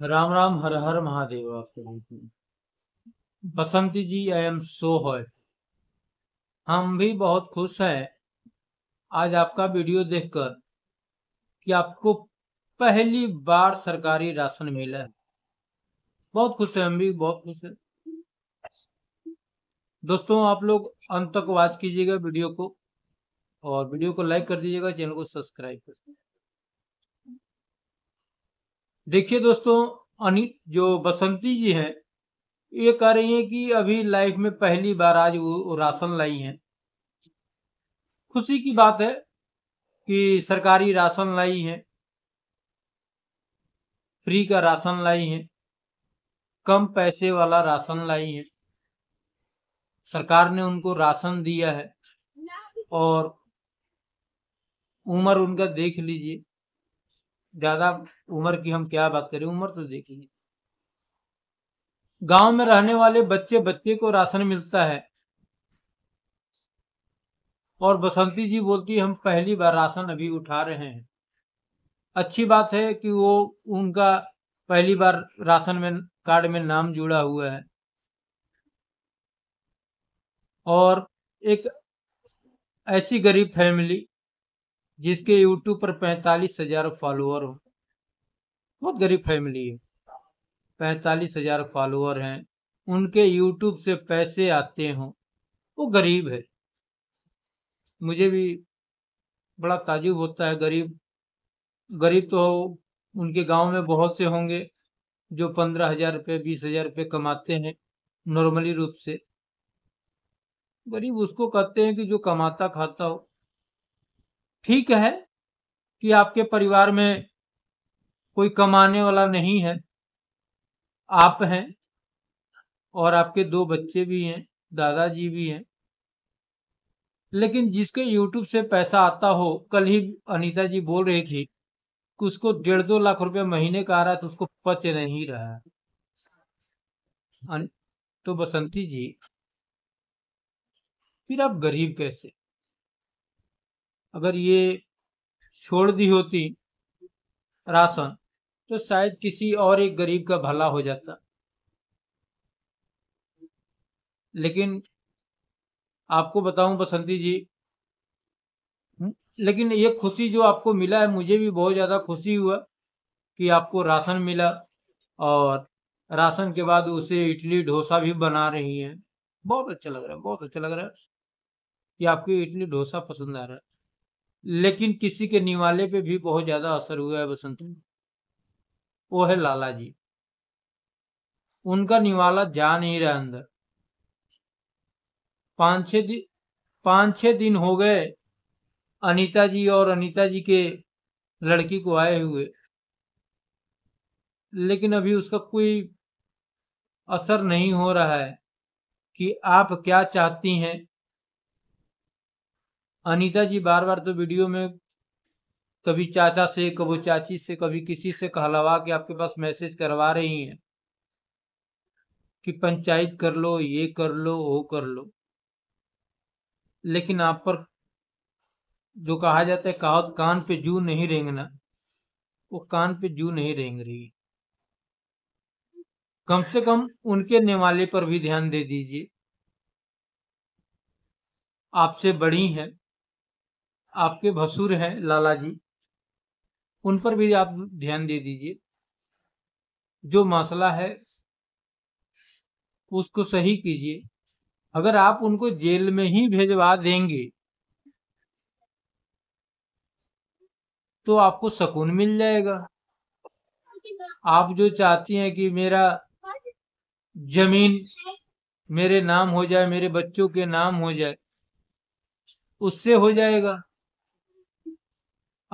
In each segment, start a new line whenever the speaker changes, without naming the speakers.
राम राम हर हर महादेव आपके बीच बसंती जी I am so hot हम भी बहुत खुश हैं आज आपका वीडियो देखकर कि आपको पहली बार सरकारी राशन मिला है बहुत खुश है हम भी बहुत खुश है दोस्तों आप लोग अंत तक वॉच कीजिएगा वीडियो को और वीडियो को लाइक कर दीजिएगा चैनल को सब्सक्राइब कर दीजिएगा देखिए दोस्तों अनि जो बसंती जी हैं ये कह रही हैं कि अभी लाइफ में पहली बार आज वो राशन लाई हैं खुशी की बात है कि सरकारी राशन लाई हैं फ्री का राशन लाई हैं कम पैसे वाला राशन लाई हैं सरकार ने उनको राशन दिया है और उम्र उनका देख लीजिए ज्यादा उम्र की हम क्या बात करें उम्र तो देखिए गांव में रहने वाले बच्चे बच्चे को राशन मिलता है और बसंती जी बोलती हम पहली बार राशन अभी उठा रहे हैं अच्छी बात है कि वो उनका पहली बार राशन में कार्ड में नाम जुड़ा हुआ है और एक ऐसी गरीब फैमिली जिसके यूट्यूब पर पैंतालीस हजार फॉलोअर हो बहुत गरीब फैमिली है पैंतालीस हजार फॉलोअर हैं उनके यूट्यूब से पैसे आते हों वो गरीब है मुझे भी बड़ा ताजुब होता है गरीब गरीब तो उनके गांव में बहुत से होंगे जो पंद्रह हजार रुपये बीस हजार रुपये कमाते हैं नॉर्मली रूप से गरीब उसको कहते हैं कि जो कमाता खाता हो ठीक है कि आपके परिवार में कोई कमाने वाला नहीं है आप हैं और आपके दो बच्चे भी हैं दादाजी भी हैं लेकिन जिसके YouTube से पैसा आता हो कल ही अनीता जी बोल रही थी कि उसको डेढ़ दो लाख रुपए महीने का आ रहा है तो उसको पच नहीं रहा है तो बसंती जी फिर आप गरीब कैसे अगर ये छोड़ दी होती राशन तो शायद किसी और एक गरीब का भला हो जाता लेकिन आपको बताऊं बसंती जी हम्म, लेकिन ये खुशी जो आपको मिला है मुझे भी बहुत ज़्यादा खुशी हुआ कि आपको राशन मिला और राशन के बाद उसे इडली डोसा भी बना रही है बहुत अच्छा लग रहा है बहुत अच्छा लग रहा है कि आपको इडली डोसा पसंद आ रहा है लेकिन किसी के निवाले पे भी बहुत ज्यादा असर हुआ है बसंत में हम्म। वो है लाला जी उनका निवाला जा नहीं रहा अंदर पांच छह दिन पांच छह दिन हो गए अनीता जी और अनीता जी के लड़की को आए हुए लेकिन अभी उसका कोई असर नहीं हो रहा है कि आप क्या चाहती हैं अनीता जी बार बार तो वीडियो में कभी चाचा से कभी चाची से कभी किसी से कहलावा के आपके पास मैसेज करवा रही हैं कि पंचायत कर लो ये कर लो वो कर लो लेकिन आप पर जो कहा जाता है कहा कान पे जू नहीं रेंगना वो कान पे जू नहीं रेंग रही कम से कम उनके नेवाले पर भी ध्यान दे दीजिए आपसे बड़ी हैं आपके भसुर हैं लाला जी उन पर भी आप ध्यान दे दीजिए जो मसला है उसको सही कीजिए अगर आप उनको जेल में ही भेजवा देंगे तो आपको सुकून मिल जाएगा आप जो चाहती हैं कि मेरा जमीन मेरे नाम हो जाए मेरे बच्चों के नाम हो जाए उससे हो जाएगा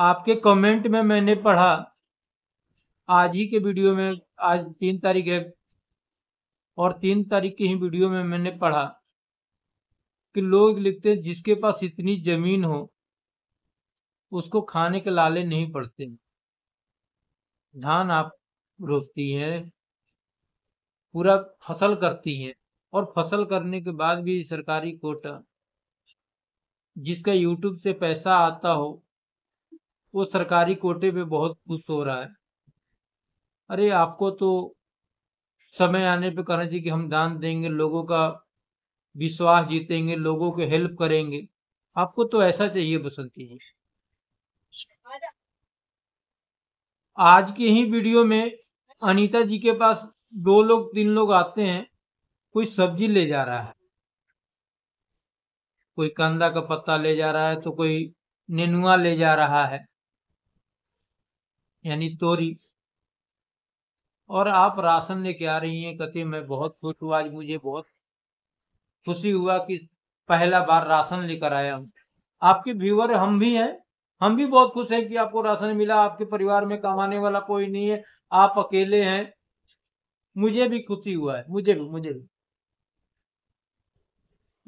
आपके कमेंट में मैंने पढ़ा आज ही के वीडियो में आज तीन तारीख है और तीन तारीख की ही वीडियो में मैंने पढ़ा कि लोग लिखते हैं जिसके पास इतनी जमीन हो उसको खाने के लाले नहीं पड़ते धान आप रोपती है पूरा फसल करती है और फसल करने के बाद भी सरकारी कोटा जिसका यूट्यूब से पैसा आता हो वो सरकारी कोटे पे बहुत खुश हो रहा है अरे आपको तो समय आने पे करना चाहिए कि हम दान देंगे लोगों का विश्वास जीतेंगे लोगों को हेल्प करेंगे आपको तो ऐसा चाहिए बसंती जी आज के ही वीडियो में अनीता जी के पास दो लोग तीन लोग आते हैं कोई सब्जी ले जा रहा है कोई कंदा का पत्ता ले जा रहा है तो कोई नेनुआ ले जा रहा है यानी तोरी और आप राशन लेके आ रही हैं कहते मैं बहुत खुश हुआ आज मुझे बहुत खुशी हुआ कि पहला बार राशन लेकर आया हूँ आपके व्यूवर हम भी हैं हम भी बहुत खुश हैं कि आपको राशन मिला आपके परिवार में कमाने वाला कोई नहीं है आप अकेले हैं मुझे भी खुशी हुआ है मुझे भी मुझे भी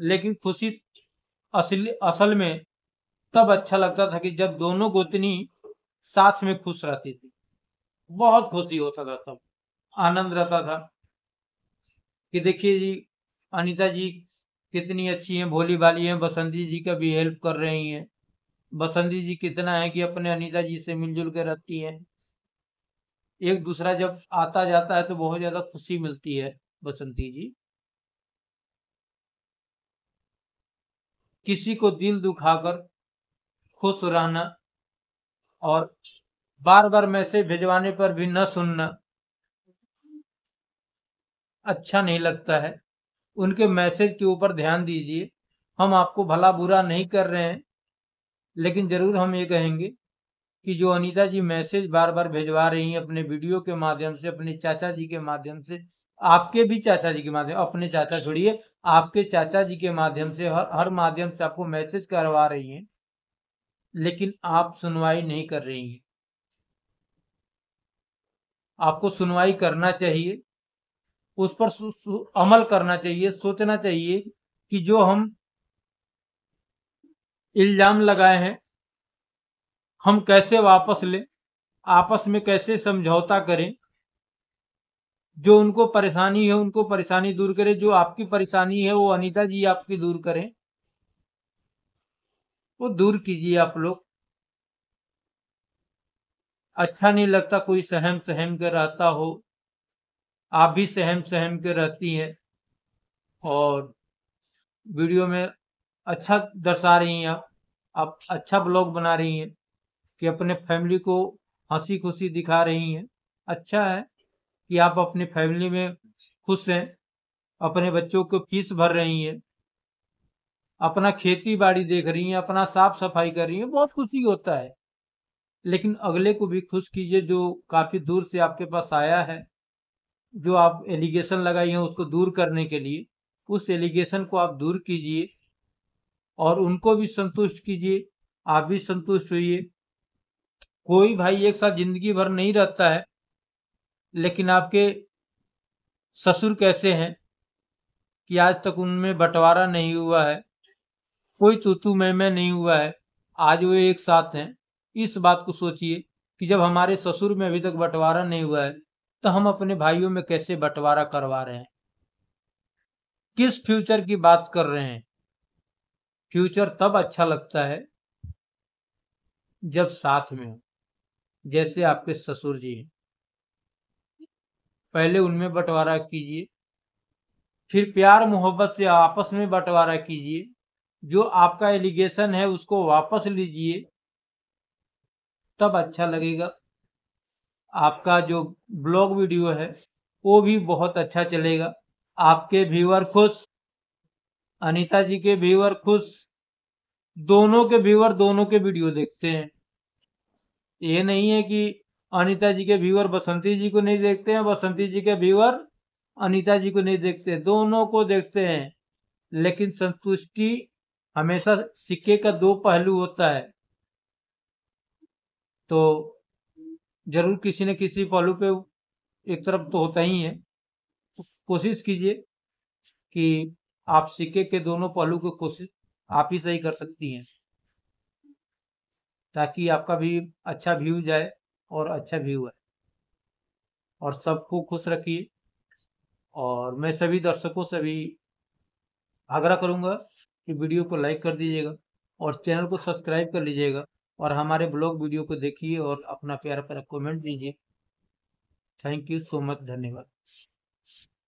लेकिन खुशी असल असल में तब अच्छा लगता था कि जब दोनों गोतनी साथ में खुश रहती थी बहुत खुशी होता था तब आनंद रहता था कि देखिए जी अनिता जी कितनी अच्छी हैं भोली भाली हैं बसंती जी का भी हेल्प कर रही हैं बसंती जी कितना है कि अपने अनिता जी से मिलजुल के रहती हैं एक दूसरा जब आता जाता है तो बहुत ज्यादा खुशी मिलती है बसंती जी किसी को दिल दुखाकर खुश रहना और बार बार मैसेज भिजवाने पर भी न सुनना अच्छा नहीं लगता है उनके मैसेज के ऊपर ध्यान दीजिए हम आपको भला बुरा नहीं कर रहे हैं लेकिन जरूर हम ये कहेंगे कि जो अनीता जी मैसेज बार बार भिजवा रही हैं अपने वीडियो के माध्यम से अपने चाचा जी के माध्यम से आपके भी चाचा जी के माध्यम अपने चाचा छोड़िए आपके चाचा जी के माध्यम से हर हर माध्यम से आपको मैसेज करवा रही हैं लेकिन आप सुनवाई नहीं कर रही हैं आपको सुनवाई करना चाहिए उस पर सु, सु, अमल करना चाहिए सोचना चाहिए कि जो हम इल्जाम लगाए हैं हम कैसे वापस लें आपस में कैसे समझौता करें जो उनको परेशानी है उनको परेशानी दूर करें जो आपकी परेशानी है वो अनीता जी आपकी दूर करें वो दूर कीजिए आप लोग अच्छा नहीं लगता कोई सहम सहम के रहता हो आप भी सहम सहम के रहती है और वीडियो में अच्छा दर्शा रही हैं आप आप अच्छा ब्लॉग बना रही हैं कि अपने फैमिली को हंसी खुशी दिखा रही हैं अच्छा है कि आप अपने फैमिली में खुश हैं अपने बच्चों को फीस भर रही हैं अपना खेती बाड़ी देख रही हैं अपना साफ सफाई कर रही हैं बहुत खुशी होता है लेकिन अगले को भी खुश कीजिए जो काफ़ी दूर से आपके पास आया है जो आप एलिगेशन लगाई हैं उसको दूर करने के लिए उस एलिगेशन को आप दूर कीजिए और उनको भी संतुष्ट कीजिए आप भी संतुष्ट होइए कोई भाई एक साथ जिंदगी भर नहीं रहता है लेकिन आपके ससुर कैसे हैं कि आज तक उनमें बंटवारा नहीं हुआ है कोई तूतू मैं मैं नहीं हुआ है आज वो एक साथ हैं इस बात को सोचिए कि जब हमारे ससुर में अभी तक बंटवारा नहीं हुआ है तो हम अपने भाइयों में कैसे बंटवारा करवा रहे हैं किस फ्यूचर की बात कर रहे हैं फ्यूचर तब अच्छा लगता है जब साथ में हो जैसे आपके ससुर जी हैं पहले उनमें बंटवारा कीजिए फिर प्यार मोहब्बत से आपस में बंटवारा कीजिए जो आपका एलिगेशन है उसको वापस लीजिए तब अच्छा लगेगा आपका जो ब्लॉग वीडियो है वो भी बहुत अच्छा चलेगा आपके व्यूअर खुश अनीता जी के व्यूअर खुश दोनों के व्यूअर दोनों के वीडियो देखते हैं ये नहीं है कि अनीता जी के व्यूअर बसंती जी को नहीं देखते हैं बसंती जी के व्यूअर अनीता जी को नहीं देखते दोनों को देखते हैं लेकिन संतुष्टि हमेशा सिक्के का दो पहलू होता है तो जरूर किसी न किसी पहलू पे एक तरफ तो होता ही है कोशिश कीजिए कि आप सिक्के के दोनों पहलू को कोशिश आप ही सही कर सकती हैं ताकि आपका भी अच्छा व्यू जाए और अच्छा व्यू है और सबको खुश रखिए और मैं सभी दर्शकों से भी आग्रह करूंगा कि वीडियो को लाइक कर दीजिएगा और चैनल को सब्सक्राइब कर लीजिएगा और हमारे ब्लॉग वीडियो को देखिए और अपना प्यारा प्यारा कमेंट दीजिए थैंक यू सो मच धन्यवाद